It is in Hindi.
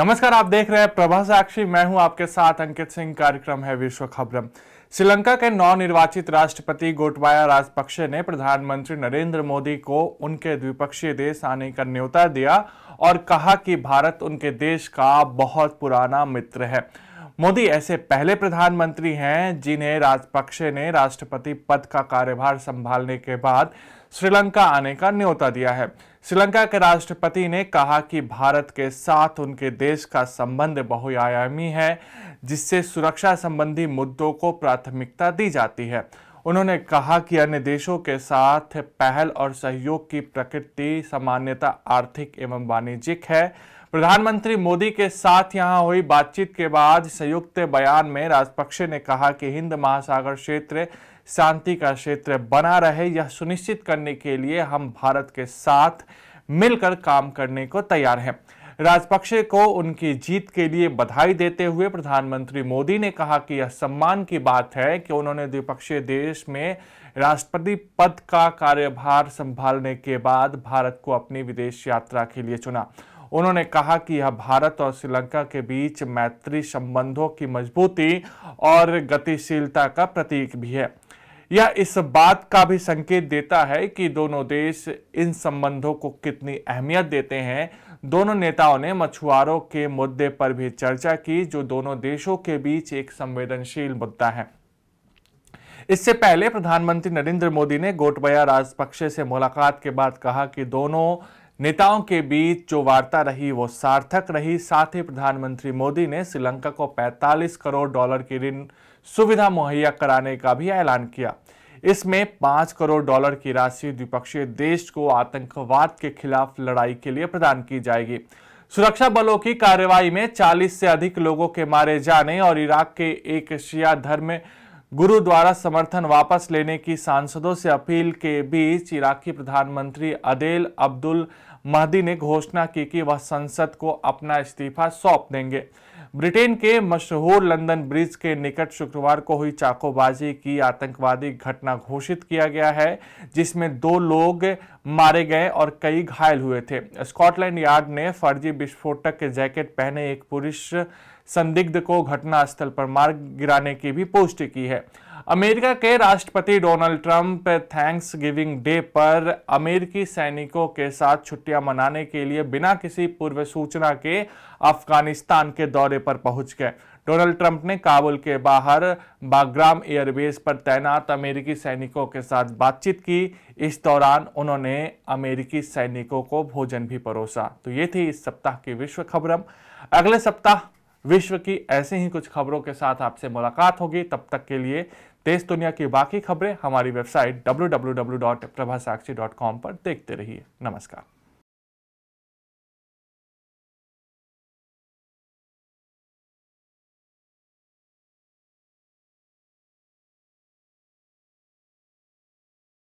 नमस्कार आप देख रहे हैं प्रभा साक्षी मैं हूं आपके साथ अंकित सिंह कार्यक्रम है विश्व खबरम श्रीलंका के नवनिर्वाचित राष्ट्रपति गोटबाया राजपक्षे ने प्रधानमंत्री नरेंद्र मोदी को उनके द्विपक्षीय देश आने का न्योता दिया और कहा कि भारत उनके देश का बहुत पुराना मित्र है मोदी ऐसे पहले प्रधानमंत्री हैं जिन्हें राजपक्षे ने राष्ट्रपति पद का कार्यभार संभालने के बाद श्रीलंका आने का न्योता दिया है श्रीलंका के राष्ट्रपति ने कहा कि भारत के साथ उनके देश का संबंध बहुआयामी है जिससे सुरक्षा संबंधी मुद्दों को प्राथमिकता दी जाती है उन्होंने कहा कि अन्य देशों के साथ पहल और सहयोग की प्रकृति सामान्यता आर्थिक एवं वाणिज्यिक है प्रधानमंत्री मोदी के साथ यहां हुई बातचीत के बाद संयुक्त बयान में राजपक्षे ने कहा कि हिंद महासागर क्षेत्र शांति का क्षेत्र बना रहे यह सुनिश्चित करने के लिए हम भारत के साथ मिलकर काम करने को तैयार हैं राजपक्षे को उनकी जीत के लिए बधाई देते हुए प्रधानमंत्री मोदी ने कहा कि यह सम्मान की बात है कि उन्होंने द्विपक्षीय देश में राष्ट्रपति पद का कार्यभार संभालने के बाद भारत को अपनी विदेश यात्रा के लिए चुना उन्होंने कहा कि यह भारत और श्रीलंका के बीच मैत्री संबंधों की मजबूती और गतिशीलता का प्रतीक भी है यह इस बात का भी संकेत देता है कि दोनों देश इन संबंधों को कितनी अहमियत देते हैं दोनों नेताओं ने मछुआरों के मुद्दे पर भी चर्चा की जो दोनों देशों के बीच एक संवेदनशील मुद्दा है इससे पहले प्रधानमंत्री नरेंद्र मोदी ने गोटबया राजपक्षे से मुलाकात के बाद कहा कि दोनों नेताओं के बीच जो वार्ता रही वो सार्थक रही साथ ही प्रधानमंत्री मोदी ने श्रीलंका को 45 करोड़ डॉलर की ऋण सुविधा मुहैया कराने का भी ऐलान किया इसमें 5 करोड़ डॉलर की राशि द्विपक्षीय देश को आतंकवाद के खिलाफ लड़ाई के लिए प्रदान की जाएगी सुरक्षा बलों की कार्रवाई में 40 से अधिक लोगों के मारे जाने और इराक के एक शिया धर्म गुरु द्वारा समर्थन वापस लेने की सांसदों से अपील के बीच इराकी प्रधानमंत्री अदेल अब्दुल महदी ने घोषणा की कि वह संसद को अपना इस्तीफा सौंप देंगे ब्रिटेन के मशहूर लंदन ब्रिज के निकट शुक्रवार को हुई चाकोबाजी की आतंकवादी घटना घोषित किया गया है जिसमें दो लोग मारे गए और कई घायल हुए थे स्कॉटलैंड यार्ड ने फर्जी विस्फोटक के जैकेट पहने एक पुरुष संदिग्ध को घटनास्थल पर मार गिराने की भी पुष्टि की है अमेरिका के राष्ट्रपति Donald Trump Thanksgiving Day पर अमेरिकी सैनिकों के साथ छुट्टियां मनाने के लिए बिना किसी पूर्व सूचना के अफगानिस्तान के दौरे पर पहुंच गए डोनाल्ड ट्रंप ने काबुल के बाहर बाग्राम एयरबेस पर तैनात अमेरिकी सैनिकों के साथ बातचीत की इस दौरान उन्होंने अमेरिकी सैनिकों को भोजन भी परोसा तो ये थी इस सप्ताह की विश्व खबरम अगले सप्ताह विश्व की ऐसी ही कुछ खबरों के साथ आपसे मुलाकात होगी तब तक के लिए देश दुनिया की बाकी खबरें हमारी वेबसाइट डब्ल्यू पर देखते रहिए नमस्कार